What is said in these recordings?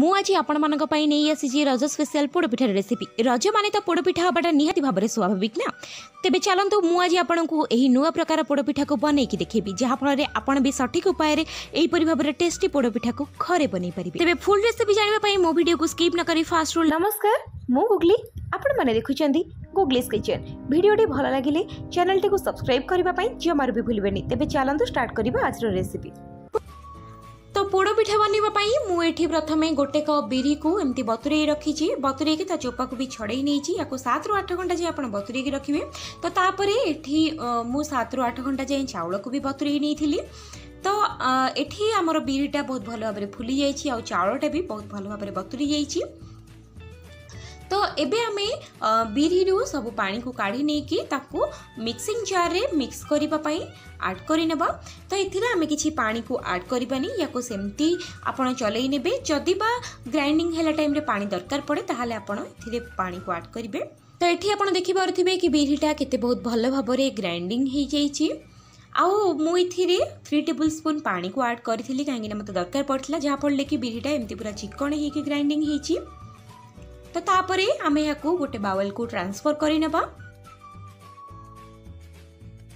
ମୁଁ ଆଜି ଆପଣମାନଙ୍କ ପାଇଁ ନେଇ ଆସିଛି ରଜ ସ୍ପେଶାଲ ପୋଡ଼ପିଠାର ରେସିପି ରଜ ମାନେ ତ ପୋଡ଼ପିଠା ହେବାଟା ନିହାତି ଭାବରେ ସ୍ୱାଭାବିକ ନା ତେବେ ଚାଲନ୍ତୁ ମୁଁ ଆଜି ଆପଣଙ୍କୁ ଏହି ନୂଆ ପ୍ରକାର ପୋଡ଼ପିଠାକୁ ବନେଇକି ଦେଖେଇବି ଯାହାଫଳରେ ଆପଣ ବି ସଠିକ୍ ଉପାୟରେ ଏହିପରି ଭାବରେ ଟେଷ୍ଟି ପୋଡ଼ପିଠାକୁ ଘରେ ବନେଇ ପାରିବେ ତେବେ ଫୁଲ୍ ରେସିପି ଜାଣିବା ପାଇଁ ମୋ ଭିଡ଼ିଓକୁ ସ୍କିପ୍ ନ କରି ଫାଷ୍ଟରୁ ନମସ୍କାର ମୁଁ ଗୁଗଲି ଆପଣମାନେ ଦେଖୁଛନ୍ତି ଗୁଗଲିସ୍ କିଚେନ୍ ଭିଡ଼ିଓଟି ଭଲ ଲାଗିଲେ ଚ୍ୟାନେଲଟିକୁ ସବସ୍କ୍ରାଇବ୍ କରିବା ପାଇଁ ଜମାରୁ ବି ଭୁଲିବେନି ତେବେ ଚାଲନ୍ତୁ ଷ୍ଟାର୍ଟ କରିବା ଆଜିର ରେସିପି ତ ପୋଡ଼ ପିଠା ବନେଇବା ପାଇଁ ମୁଁ ଏଠି ପ୍ରଥମେ ଗୋଟେକ ବିରିକୁ ଏମିତି ବତୁରେଇ ରଖିଛି ବତୁରେଇକି ତା ଚୋପାକୁ ବି ଛଡ଼େଇ ନେଇଛି ୟାକୁ ସାତରୁ ଆଠ ଘଣ୍ଟା ଯାଏଁ ଆପଣ ବତୁରେଇକି ରଖିବେ ତ ତାପରେ ଏଠି ମୁଁ ସାତରୁ ଆଠ ଘଣ୍ଟା ଯାଏଁ ଚାଉଳକୁ ବି ବତୁରେଇ ନେଇଥିଲି ତ ଏଠି ଆମର ବିରିଟା ବହୁତ ଭଲ ଭାବରେ ଫୁଲି ଯାଇଛି ଆଉ ଚାଉଳଟା ବି ବହୁତ ଭଲ ଭାବରେ ବତୁରି ଯାଇଛି ତ ଏବେ ଆମେ ବିରିରୁ ସବୁ ପାଣିକୁ କାଢ଼ି ନେଇକି ତାକୁ ମିକ୍ସିଂ ଜାର୍ରେ ମିକ୍ସ କରିବା ପାଇଁ ଆଡ଼୍ କରିନେବା ତ ଏଥିରେ ଆମେ କିଛି ପାଣିକୁ ଆଡ଼୍ କରିବାନି ୟାକୁ ସେମିତି ଆପଣ ଚଲେଇ ନେବେ ଯଦି ବା ଗ୍ରାଇଣ୍ଡିଂ ହେଲା ଟାଇମ୍ରେ ପାଣି ଦରକାର ପଡ଼େ ତାହେଲେ ଆପଣ ଏଥିରେ ପାଣିକୁ ଆଡ଼୍ କରିବେ ତ ଏଠି ଆପଣ ଦେଖିପାରୁଥିବେ କି ବିରିଟା କେତେ ବହୁତ ଭଲ ଭାବରେ ଗ୍ରାଇଣ୍ଡିଂ ହୋଇଯାଇଛି ଆଉ ମୁଁ ଏଥିରେ ଥ୍ରୀ ଟେବୁଲ୍ ସ୍ପୁନ୍ ପାଣିକୁ ଆଡ଼୍ କରିଥିଲି କାହିଁକିନା ମୋତେ ଦରକାର ପଡ଼ିଥିଲା ଯାହାଫଳରେ କି ବିରିଟା ଏମିତି ପୁରା ଚିକଣ ହୋଇକି ଗ୍ରାଇଣ୍ଡିଂ ହୋଇଛି ତ ତାପରେ ଆମେ ଏହାକୁ ଗୋଟେ ବାୱେଲକୁ ଟ୍ରାନ୍ସଫର୍ କରିନେବା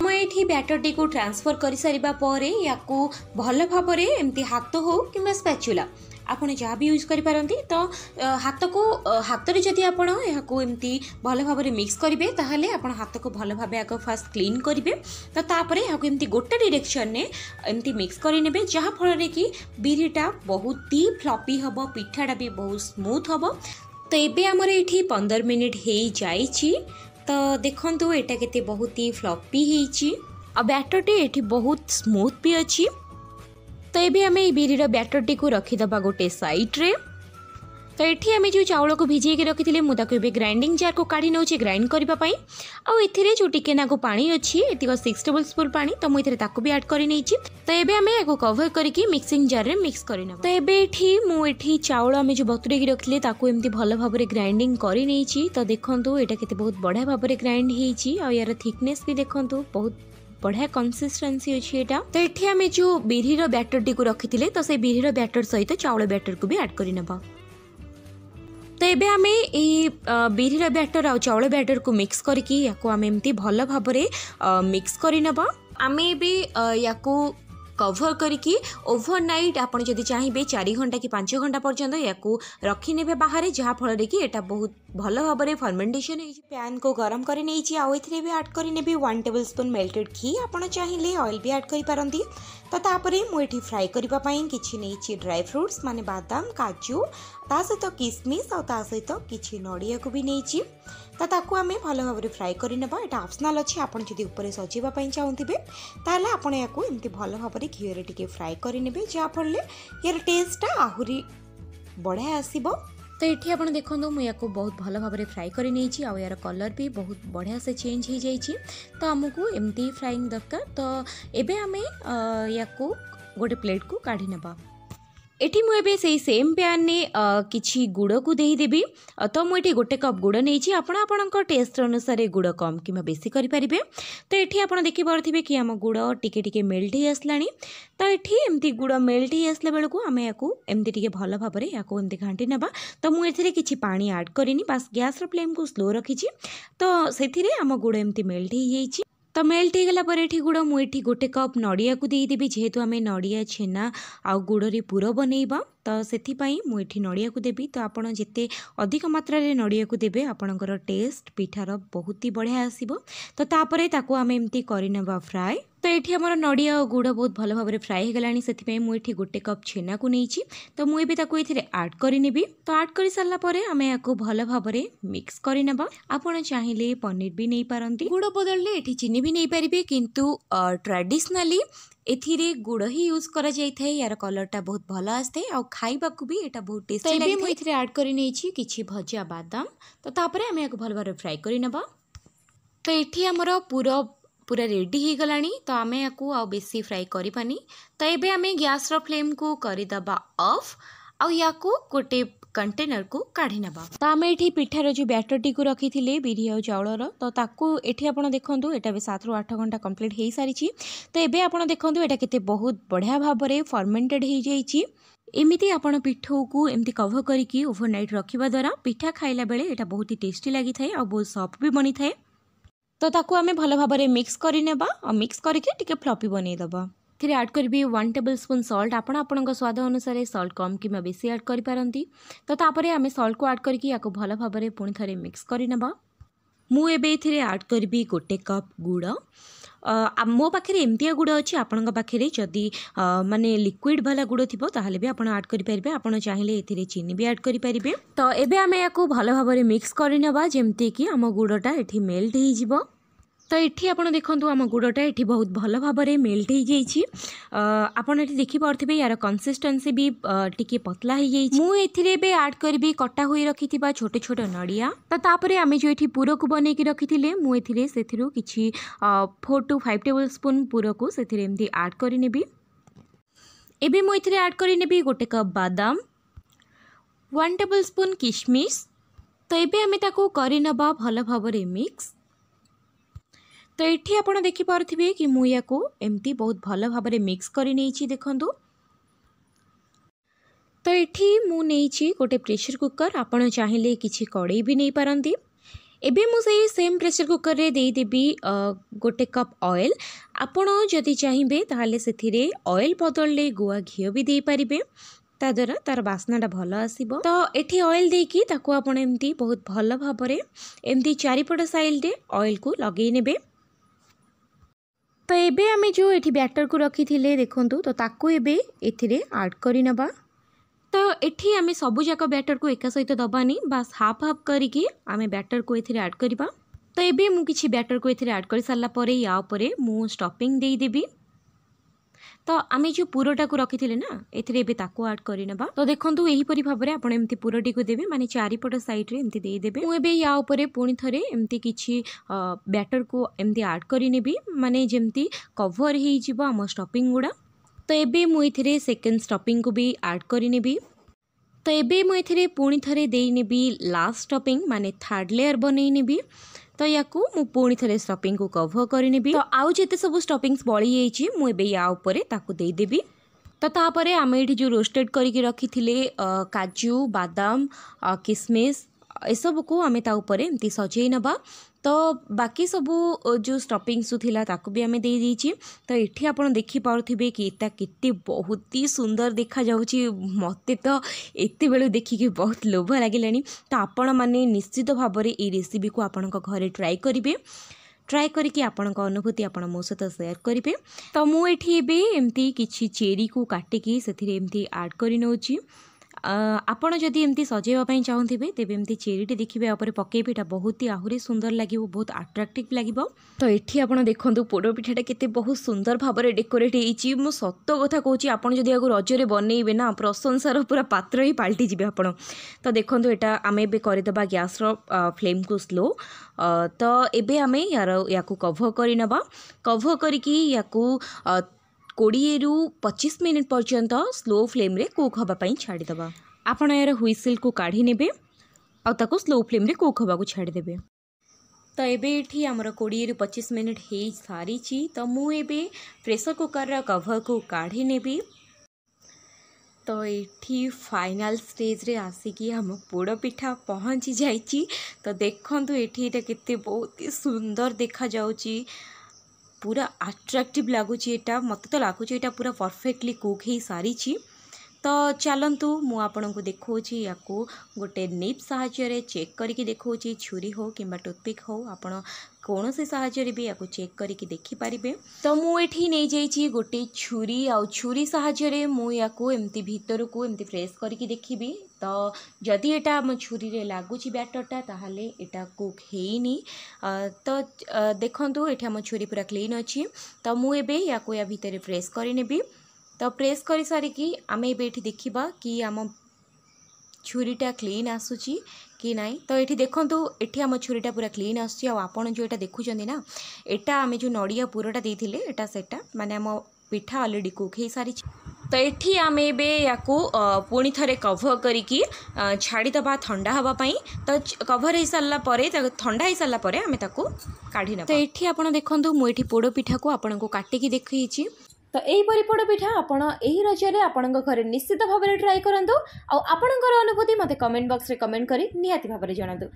ମୁଁ ଏଇଠି ବ୍ୟାଟରଟିକୁ ଟ୍ରାନ୍ସଫର୍ କରିସାରିବା ପରେ ୟାକୁ ଭଲ ଭାବରେ ଏମିତି ହାତ ହେଉ କିମ୍ବା ସ୍ପ୍ୟାଚୁଲା ଆପଣ ଯାହା ବି ୟୁଜ୍ କରିପାରନ୍ତି ତ ହାତକୁ ହାତରେ ଯଦି ଆପଣ ଏହାକୁ ଏମିତି ଭଲ ଭାବରେ ମିକ୍ସ କରିବେ ତାହେଲେ ଆପଣ ହାତକୁ ଭଲ ଭାବେ ଆଗ ଫାଷ୍ଟ କ୍ଲିନ୍ କରିବେ ତ ତାପରେ ଏହାକୁ ଏମିତି ଗୋଟେ ଡିରେକ୍ସନ୍ରେ ଏମିତି ମିକ୍ସ କରିନେବେ ଯାହାଫଳରେ କି ବିରିଟା ବହୁତ ହି ଫ୍ଲପି ହେବ ପିଠାଟା ବି ବହୁତ ସ୍ମୁଥ୍ ହେବ ଏବେ ଆମର ଏଠି ପନ୍ଦର ମିନିଟ୍ ହେଇଯାଇଛି ତ ଦେଖନ୍ତୁ ଏଇଟା କେତେ ବହୁତ ହି ଫ୍ଲପି ହେଇଛି ଆଉ ବ୍ୟାଟରଟି ଏଠି ବହୁତ ସ୍ମୁଥ୍ ବି ଅଛି ତ ଏବେ ଆମେ ଏଇ ବିରିର ବ୍ୟାଟରଟିକୁ ରଖିଦେବା ଗୋଟେ ସାଇଡ଼୍ରେ ତ ଏଠି ଆମେ ଯେଉଁ ଚାଉଳକୁ ଭିଜେଇକି ରଖିଥିଲେ ମୁଁ ତାକୁ ଏବେ ଗ୍ରାଇଣ୍ଡିଂ ଜାର୍କୁ କାଢ଼ି ନେଉଛି ଗ୍ରାଇଣ୍ଡ କରିବା ପାଇଁ ଆଉ ଏଥିରେ ଯେଉଁ ଟିକେ ନାକୁ ପାଣି ଅଛି ଏତିକ ସିକ୍ସ ଟେବୁଲ୍ ସ୍ପୁନ୍ ପାଣି ତ ମୁଁ ଏଥିରେ ତାକୁ ବି ଆଡ଼୍ କରିନେଇଛି ତ ଏବେ ଆମେ ୟାକୁ କଭର କରିକି ମିକ୍ସିଂ ଜାର୍ରେ ମିକ୍ସ କରିନେବା ତ ଏବେ ଏଠି ମୁଁ ଏଠି ଚାଉଳ ଆମେ ଯେଉଁ ବତୁରେଇକି ରଖିଥିଲେ ତାକୁ ଏମିତି ଭଲ ଭାବରେ ଗ୍ରାଇଣ୍ଡିଂ କରିନେଇଛି ତ ଦେଖନ୍ତୁ ଏଇଟା କେତେ ବହୁତ ବଢ଼ିଆ ଭାବରେ ଗ୍ରାଇଣ୍ଡ ହେଇଛି ଆଉ ୟାର ଥିକନେସ୍ ବି ଦେଖନ୍ତୁ ବହୁତ ବଢ଼ିଆ କନସିଷ୍ଟେନ୍ସି ଅଛି ଏଇଟା ତ ଏଠି ଆମେ ଯେଉଁ ବିରିର ବ୍ୟାଟରଟିକୁ ରଖିଥିଲେ ତ ସେଇ ବିରିର ବ୍ୟାଟର ସହିତ ଚାଉଳ ବ୍ୟାଟରକୁ ବି ଆଡ଼୍ କରିନେବା તેબે અમે ઈ બિધીર બેટર ઓ ચાવળ બેટર કો મિક્સ કરીને ইয়াকো અમે એમતી ભલો ભાબરે મિક્સ કરી નબા અમે બી ইয়াকો কভর করিকি ওভরনাইট আপনার যদি চাইবে চারি ঘন্টা কি পাঁচ ঘন্টা পর্যন্ত ইয়াকু রখিনেবে বাহারে যাফলের কি এটা বহুত ভালো ভাবে ফর্মেন্টেসন হয়েছে প্যানকু গরম করে নিয়েছি আউথে বি আড করে নেবি ওয়ান টেবিল স্পুন মেল্টেড ঘি আপনার চাইলে অয়েল বি আড করে পারতি তো তাপরে মু এটি ফ্রাই করা কিছু নেইছি ড্রাই ফ্রুটস মানে বাদাম কাজু তা সহ কিসমিস আ তা সহ কিছু নড়িয়া বি নেইছি तो ताकू आम भल भाव फ्राए करने अप्सनाल अच्छे आपड़ी उपरे सजेवाई चाहूबे आपड़ या भल भाव घिवरे टी फ्राए करे जहाँफल यार टेस्टा आहरी बढ़िया आसब तो ये आप देखो मुझे बहुत भल भाव में फ्राए कर नहीं यार कलर भी बहुत बढ़िया से चेंज हो जाए तो आमको एमती फ्राइंग दरकार तो ये आम या गोटे प्लेट कु काढ़ी काढ़ ଏଠି ମୁଁ ଏବେ ସେଇ ସେମ୍ ପ୍ୟାନ୍ରେ କିଛି ଗୁଡ଼କୁ ଦେଇଦେବି ତ ମୁଁ ଏଠି ଗୋଟେ କପ୍ ଗୁଡ଼ ନେଇଛି ଆପଣ ଆପଣଙ୍କ ଟେଷ୍ଟ ଅନୁସାରେ ଗୁଡ଼ କମ୍ କିମ୍ବା ବେଶୀ କରିପାରିବେ ତ ଏଠି ଆପଣ ଦେଖିପାରୁଥିବେ କି ଆମ ଗୁଡ଼ ଟିକେ ଟିକେ ମେଲ୍ଟ ହେଇ ଆସିଲାଣି ତ ଏଠି ଏମିତି ଗୁଡ଼ ମେଲ୍ଟ ହେଇ ଆସିଲା ବେଳକୁ ଆମେ ୟାକୁ ଏମିତି ଟିକେ ଭଲ ଭାବରେ ୟାକୁ ଏମିତି ଘାଣ୍ଟି ନେବା ତ ମୁଁ ଏଥିରେ କିଛି ପାଣି ଆଡ଼୍ କରିନି ବାସ୍ ଗ୍ୟାସ୍ର ଫ୍ଲେମ୍କୁ ସ୍ଲୋ ରଖିଛି ତ ସେଥିରେ ଆମ ଗୁଡ଼ ଏମିତି ମେଲ୍ଟ ହେଇଯାଇଛି ତ ମେଲ୍ଟ ହୋଇଗଲା ପରେ ଏଠି ଗୁଡ଼ ମୁଁ ଏଠି ଗୋଟେ କପ୍ ନଡ଼ିଆକୁ ଦେଇଦେବି ଯେହେତୁ ଆମେ ନଡ଼ିଆ ଛେନା ଆଉ ଗୁଡ଼ରେ ପୁର ବନେଇବା ତ ସେଥିପାଇଁ ମୁଁ ଏଠି ନଡ଼ିଆକୁ ଦେବି ତ ଆପଣ ଯେତେ ଅଧିକ ମାତ୍ରାରେ ନଡ଼ିଆକୁ ଦେବେ ଆପଣଙ୍କର ଟେଷ୍ଟ ପିଠାର ବହୁତ ହି ବଢ଼ିଆ ଆସିବ ତ ତାପରେ ତାକୁ ଆମେ ଏମିତି କରିନେବା ଫ୍ରାଏ তো এটি আমার নড়িয়া ও গুড় বহুত ভালো ভাবে ফ্রাই হয়ে গলানি সেপাই মু এটি গোটে কপ ছেনাকু নেইছি তো মু এবে তাকু এথিরে আড করে নেবি তো আড করে সারলা পরে আমি ইয়াকু ভালো ভাবে মিক্স করে নেবা আপন চাইলে পনির বি নেই পারন্তি গুড় বদলে এটি চিনি বি নেই পারিবে কিন্তু ট্রাডিশনালি ଏଥିରେ ଗୁଡ଼ ହିଁ ୟୁଜ୍ କରାଯାଇଥାଏ ୟାର କଲର୍ଟା ବହୁତ ଭଲ ଆସିଥାଏ ଆଉ ଖାଇବାକୁ ବି ଏଇଟା ବହୁତ ଟେଷ୍ଟି ଲାଗେ ମୁଁ ଏଥିରେ ଆଡ଼୍ କରିନେଇଛି କିଛି ଭଜା ବାଦାମ ତ ତାପରେ ଆମେ ଏହାକୁ ଭଲ ଭାବରେ ଫ୍ରାଏ କରିନେବା ତ ଏଠି ଆମର ପୁର पूरा रेडी हीगला तो आम आउ बे फ्राए करानी तो ये आम ग्यास फ्लेम को करद अफ आउ गोटे कंटेनर को काढ़ी ना तो आम ये पिठार जो बैटर टी रखी थे बिरी आउ चाउल तो ताकि आप देखते यहाँ सात रु आठ घंटा कम्प्लीट हो सारी तो ये आप देखते ये बहुत बढ़िया भाव में फर्मेटेड हो जा एमती आप पिठो को एमती कभर करके ओवर नाइट रखा द्वारा पिठा खाला बेले बहुत ही टेस्टी लगी था बहुत सफ्ट भी बनी थाए तो ताकू आम भल भाव मिक्स कर मिक्स करके फ्लपी बनईदब थी एड करी वन टेबल स्पून सल्ट आपण स्वाद अनुसार सल्ट कम कि बेस एड करती तो आम सल्ट को आड करके भल भाव पुणी मिक्स करने मुझे एड करी गोटे कप गुड़ ମୋ ପାଖରେ ଏମିତିଆ ଗୁଡ଼ ଅଛି ଆପଣଙ୍କ ପାଖରେ ଯଦି ମାନେ ଲିକ୍ୱିଡ଼ ବାଲା ଗୁଡ଼ ଥିବ ତାହେଲେ ବି ଆପଣ ଆଡ଼୍ କରିପାରିବେ ଆପଣ ଚାହିଁଲେ ଏଥିରେ ଚିନି ବି ଆଡ଼୍ କରିପାରିବେ ତ ଏବେ ଆମେ ୟାକୁ ଭଲ ଭାବରେ ମିକ୍ସ କରିନେବା ଯେମିତିକି ଆମ ଗୁଡ଼ଟା ଏଠି ମେଲ୍ଟ ହେଇଯିବ ତ ଏଠି ଆପଣ ଦେଖନ୍ତୁ ଆମ ଗୁଡ଼ଟା ଏଠି ବହୁତ ଭଲ ଭାବରେ ମେଲ୍ଟ ହୋଇଯାଇଛି ଆପଣ ଏଠି ଦେଖିପାରୁଥିବେ ୟାର କନସିଷ୍ଟେନ୍ସି ବି ଟିକିଏ ପତଲା ହୋଇଯାଇଛି ମୁଁ ଏଥିରେ ଏବେ ଆଡ଼୍ କରିବି କଟା ହୋଇ ରଖିଥିବା ଛୋଟ ଛୋଟ ନଡ଼ିଆ ତ ତାପରେ ଆମେ ଯେଉଁ ଏଠି ପୁରକୁ ବନେଇକି ରଖିଥିଲେ ମୁଁ ଏଥିରେ ସେଥିରୁ କିଛି four two five tablespoon ପୁରକୁ ସେଥିରେ ଏମିତି ଆଡ଼୍ କରିନେବି ଏବେ ମୁଁ ଏଥିରେ ଆଡ଼୍ କରିନେବି ଗୋଟେ କପ୍ ବାଦାମ ୱାନ୍ ଟେବୁଲ୍ ସ୍ପୁନ୍ କିସମିସ୍ ତ ଏବେ ଆମେ ତାକୁ କରିନେବା ଭଲ ଭାବରେ ମିକ୍ସ ତ ଏଠି ଆପଣ ଦେଖିପାରୁଥିବେ କି ମୁଁ ୟାକୁ ଏମିତି ବହୁତ ଭଲ ଭାବରେ ମିକ୍ସ କରି ନେଇଛି ଦେଖନ୍ତୁ ତ ଏଠି ମୁଁ ନେଇଛି ଗୋଟେ ପ୍ରେସର କୁକର୍ ଆପଣ ଚାହିଁଲେ କିଛି କଡ଼େଇ ବି ନେଇପାରନ୍ତି ଏବେ ମୁଁ ସେଇ ସେମ୍ ପ୍ରେସର କୁକର୍ରେ ଦେଇଦେବି ଗୋଟେ କପ୍ ଅଏଲ୍ ଆପଣ ଯଦି ଚାହିଁବେ ତାହେଲେ ସେଥିରେ ଅଏଲ୍ ବଦଳରେ ଗୁଆ ଘିଅ ବି ଦେଇପାରିବେ ତା ଦ୍ୱାରା ତା'ର ବାସ୍ନାଟା ଭଲ ଆସିବ ତ ଏଠି ଅଏଲ୍ ଦେଇକି ତାକୁ ଆପଣ ଏମିତି ବହୁତ ଭଲ ଭାବରେ ଏମିତି ଚାରିପଟ ସାଇଡ଼୍ରେ ଅଏଲ୍କୁ ଲଗେଇ ନେବେ ତ ଏବେ ଆମେ ଯେଉଁ ଏଠି ବ୍ୟାଟରକୁ ରଖିଥିଲେ ଦେଖନ୍ତୁ ତ ତାକୁ ଏବେ ଏଥିରେ ଆଡ଼୍ କରିନେବା ତ ଏଠି ଆମେ ସବୁଯାକ ବ୍ୟାଟରକୁ ଏକା ସହିତ ଦେବାନି ବାସ୍ ହାଫ୍ ହାଫ୍ କରିକି ଆମେ ବ୍ୟାଟରକୁ ଏଥିରେ ଆଡ଼୍ କରିବା ତ ଏବେ ମୁଁ କିଛି ବ୍ୟାଟରକୁ ଏଥିରେ ଆଡ଼୍ କରିସାରିଲା ପରେ ୟା ଉପରେ ମୁଁ ଷ୍ଟପିଂ ଦେଇଦେବି ତ ଆମେ ଯେଉଁ ପୁରଟାକୁ ରଖିଥିଲେ ନା ଏଥିରେ ଏବେ ତାକୁ ଆଡ୍ କରିନେବା ତ ଦେଖନ୍ତୁ ଏହିପରି ଭାବରେ ଆପଣ ଏମିତି ପୁରଟିକୁ ଦେବେ ମାନେ ଚାରିପଟ ସାଇଡ଼୍ରେ ଏମିତି ଦେଇଦେବେ ମୁଁ ଏବେ ୟା ଉପରେ ପୁଣି ଥରେ ଏମିତି କିଛି ବ୍ୟାଟରକୁ ଏମିତି ଆଡ୍ କରିନେବି ମାନେ ଯେମିତି କଭର୍ ହେଇଯିବ ଆମ ଷ୍ଟପିଂ ଗୁଡ଼ା ତ ଏବେ ମୁଁ ଏଥିରେ ସେକେଣ୍ଡ ଷ୍ଟପିଂକୁ ବି ଆଡ୍ କରିନେବି ତ ଏବେ ମୁଁ ଏଥିରେ ପୁଣି ଥରେ ଦେଇନେବି ଲାଷ୍ଟ ଷ୍ଟପିଂ ମାନେ ଥାର୍ଡ଼ ଲେୟାର ବନେଇ ନେବି ତ ୟାକୁ ମୁଁ ପୁଣି ଥରେ ଷ୍ଟପିଂକୁ କଭର୍ କରିନେବି ତ ଆଉ ଯେତେ ସବୁ ଷ୍ଟପିଂସ୍ ବଳିଯାଇଛି ମୁଁ ଏବେ ୟା ଉପରେ ତାକୁ ଦେଇଦେବି ତ ତାପରେ ଆମେ ଏଇଠି ଯେଉଁ ରୋଷ୍ଟେଡ଼୍ କରିକି ରଖିଥିଲେ କାଜୁ ବାଦାମ କିସମିସ୍ ଏସବୁକୁ ଆମେ ତା ଉପରେ ଏମିତି ସଜେଇ ନେବା ତ ବାକି ସବୁ ଯେଉଁ ଷ୍ଟପିଂସୁ ଥିଲା ତାକୁ ବି ଆମେ ଦେଇଦେଇଛି ତ ଏଠି ଆପଣ ଦେଖିପାରୁଥିବେ କି ଏଟା କେତେ ବହୁତ ହି ସୁନ୍ଦର ଦେଖାଯାଉଛି ମୋତେ ତ ଏତେବେଳୁ ଦେଖିକି ବହୁତ ଲୋଭ ଲାଗିଲାଣି ତ ଆପଣମାନେ ନିଶ୍ଚିତ ଭାବରେ ଏଇ ରେସିପିକୁ ଆପଣଙ୍କ ଘରେ ଟ୍ରାଏ କରିବେ ଟ୍ରାଏ କରିକି ଆପଣଙ୍କ ଅନୁଭୂତି ଆପଣ ମୋ ସହିତ ସେୟାର କରିବେ ତ ମୁଁ ଏଠି ଏବେ ଏମିତି କିଛି ଚେରିକୁ କାଟିକି ସେଥିରେ ଏମିତି ଆଡ଼୍ କରିନେଉଛି ଆପଣ ଯଦି ଏମିତି ସଜେଇବା ପାଇଁ ଚାହୁଁଥିବେ ତେବେ ଏମିତି ଚେରିଟି ଦେଖିବେ ଉପରେ ପକାଇବେ ଏଇଟା ବହୁତ ହି ଆହୁରି ସୁନ୍ଦର ଲାଗିବ ବହୁତ ଆଟ୍ରାକ୍ଟିଭ୍ ଲାଗିବ ତ ଏଠି ଆପଣ ଦେଖନ୍ତୁ ପୋଡ଼ପିଠାଟା କେତେ ବହୁତ ସୁନ୍ଦର ଭାବରେ ଡେକୋରେଟ୍ ହେଇଛି ମୁଁ ସତ କଥା କହୁଛି ଆପଣ ଯଦି ଆକୁ ରଜରେ ବନେଇବେ ନା ପ୍ରଶଂସାର ପୁରା ପାତ୍ର ହିଁ ପାଲଟିଯିବେ ଆପଣ ତ ଦେଖନ୍ତୁ ଏଇଟା ଆମେ ଏବେ କରିଦେବା ଗ୍ୟାସ୍ର ଫ୍ଲେମ୍କୁ ସ୍ଲୋ ତ ଏବେ ଆମେ ୟାର ୟାକୁ କଭର୍ କରିନେବା କଭର୍ କରିକି ୟାକୁ कोड़े रु पचिश मिनिट पर्यंत स्लो फ्लेम रे कुक हाँपाई छाड़द आपण यार हुईसिल को काढ़ी ने आउ स्लो फ्लेम रे कुक हाँ छाड़ीदे तो ये आमर कोड़े रु पचिश मिनिट हो सारी तो मुझे प्रेसर कुकर कभर को काढ़ी ने तो ये फाइनाल स्टेज रे आसिकी आम पोड़ पिठा पहुँची जा तो देखूँ ये बहुत ही सुंदर देखा जाऊँगी ପୁରା ଆଟ୍ରାକ୍ଟିଭ୍ ଲାଗୁଛି ଏଇଟା ମୋତେ ତ ଲାଗୁଛି ଏଇଟା ପୁରା ପରଫେକ୍ଟଲି କୁକ୍ ହୋଇସାରିଛି ତ ଚାଲନ୍ତୁ ମୁଁ ଆପଣଙ୍କୁ ଦେଖାଉଛି ୟାକୁ ଗୋଟେ ନିପ୍ ସାହାଯ୍ୟରେ ଚେକ୍ କରିକି ଦେଖାଉଛି ଛୁରୀ ହେଉ କିମ୍ବା ଟୁଥପିକ୍ ହେଉ ଆପଣ କୌଣସି ସାହାଯ୍ୟରେ ବି ୟାକୁ ଚେକ୍ କରିକି ଦେଖିପାରିବେ ତ ମୁଁ ଏଠି ନେଇଯାଇଛି ଗୋଟେ ଛୁରୀ ଆଉ ଛୁରୀ ସାହାଯ୍ୟରେ ମୁଁ ୟାକୁ ଏମିତି ଭିତରକୁ ଏମିତି ପ୍ରେସ୍ କରିକି ଦେଖିବି ତ ଯଦି ଏଇଟା ଆମ ଛୁରୀରେ ଲାଗୁଛି ବ୍ୟାଟର୍ଟା ତାହେଲେ ଏଇଟା କୁକ୍ ହେଇନି ତ ଦେଖନ୍ତୁ ଏଠି ଆମ ଛୁରୀ ପୁରା କ୍ଲିନ୍ ଅଛି ତ ମୁଁ ଏବେ ୟାକୁ ୟା ଭିତରେ ପ୍ରେସ୍ କରିନେବି ତ ପ୍ରେସ୍ କରିସାରିକି ଆମେ ଏବେ ଏଠି ଦେଖିବା କି ଆମ ଛୁରୀଟା କ୍ଲିନ୍ ଆସୁଛି କି ନାହିଁ ତ ଏଠି ଦେଖନ୍ତୁ ଏଠି ଆମ ଛୁରୀଟା ପୁରା କ୍ଲିନ୍ ଆସୁଛି ଆଉ ଆପଣ ଯେଉଁ ଏଇଟା ଦେଖୁଛନ୍ତି ନା ଏଇଟା ଆମେ ଯେଉଁ ନଡ଼ିଆ ପୁରଟା ଦେଇଥିଲେ ଏଇଟା ସେଟା ମାନେ ଆମ ପିଠା ଅଲରେଡ଼ି କୁକ୍ ହେଇସାରିଛି ତ ଏଠି ଆମେ ଏବେ ୟାକୁ ପୁଣି ଥରେ କଭର୍ କରିକି ଛାଡ଼ିଦେବା ଥଣ୍ଡା ହେବା ପାଇଁ ତ କଭର୍ ହୋଇସାରିଲା ପରେ ତାକୁ ଥଣ୍ଡା ହୋଇସାରିଲା ପରେ ଆମେ ତାକୁ କାଢ଼ିନେବା ତ ଏଠି ଆପଣ ଦେଖନ୍ତୁ ମୁଁ ଏଠି ପୋଡ଼ପିଠାକୁ ଆପଣଙ୍କୁ କାଟିକି ଦେଖେଇଛି ତ ଏହିପରି ପୋଡ଼ପିଠା ଆପଣ ଏହି ରଜରେ ଆପଣଙ୍କ ଘରେ ନିଶ୍ଚିତ ଭାବରେ ଟ୍ରାଏ କରନ୍ତୁ ଆଉ ଆପଣଙ୍କର ଅନୁଭୂତି ମୋତେ କମେଣ୍ଟ ବକ୍ସରେ କମେଣ୍ଟ କରି ନିହାତି ଭାବରେ ଜଣାନ୍ତୁ